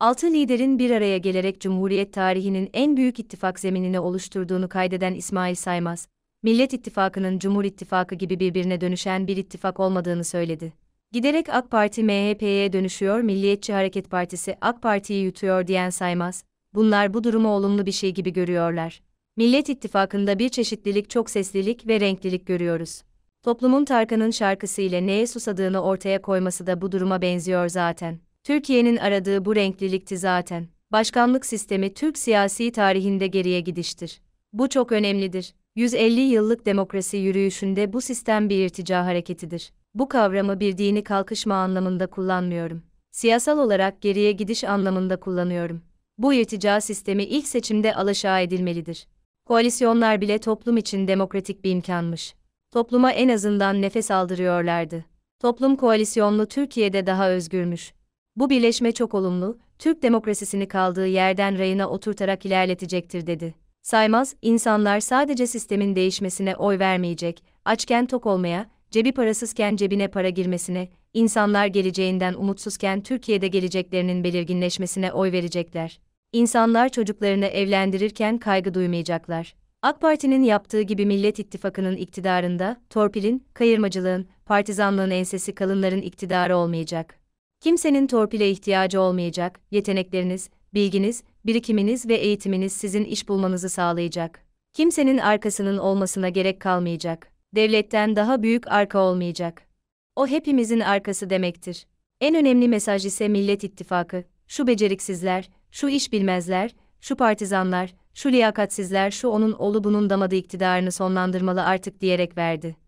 Altı liderin bir araya gelerek Cumhuriyet tarihinin en büyük ittifak zeminini oluşturduğunu kaydeden İsmail Saymaz, Millet İttifakı'nın Cumhur İttifakı gibi birbirine dönüşen bir ittifak olmadığını söyledi. Giderek AK Parti MHP'ye dönüşüyor, Milliyetçi Hareket Partisi AK Parti'yi yutuyor diyen Saymaz, bunlar bu durumu olumlu bir şey gibi görüyorlar. Millet İttifakı'nda bir çeşitlilik, çok seslilik ve renklilik görüyoruz. Toplumun Tarkan'ın şarkısı ile neye susadığını ortaya koyması da bu duruma benziyor zaten. Türkiye'nin aradığı bu renklilikti zaten. Başkanlık sistemi Türk siyasi tarihinde geriye gidiştir. Bu çok önemlidir. 150 yıllık demokrasi yürüyüşünde bu sistem bir irtica hareketidir. Bu kavramı bir dini kalkışma anlamında kullanmıyorum. Siyasal olarak geriye gidiş anlamında kullanıyorum. Bu irtica sistemi ilk seçimde alaşağı edilmelidir. Koalisyonlar bile toplum için demokratik bir imkanmış topluma en azından nefes aldırıyorlardı. Toplum koalisyonlu Türkiye'de daha özgürmüş. Bu birleşme çok olumlu, Türk demokrasisini kaldığı yerden rayına oturtarak ilerletecektir dedi. Saymaz, insanlar sadece sistemin değişmesine oy vermeyecek, açken tok olmaya, cebi parasızken cebine para girmesine, insanlar geleceğinden umutsuzken Türkiye'de geleceklerinin belirginleşmesine oy verecekler. İnsanlar çocuklarını evlendirirken kaygı duymayacaklar. AK Parti'nin yaptığı gibi Millet İttifakı'nın iktidarında, torpilin, kayırmacılığın, partizanlığın ensesi kalınların iktidarı olmayacak. Kimsenin torpile ihtiyacı olmayacak, yetenekleriniz, bilginiz, birikiminiz ve eğitiminiz sizin iş bulmanızı sağlayacak. Kimsenin arkasının olmasına gerek kalmayacak. Devletten daha büyük arka olmayacak. O hepimizin arkası demektir. En önemli mesaj ise Millet İttifakı, şu beceriksizler, şu iş bilmezler, şu partizanlar, şu liyakatsizler şu onun oğlu bunun damadı iktidarını sonlandırmalı artık diyerek verdi.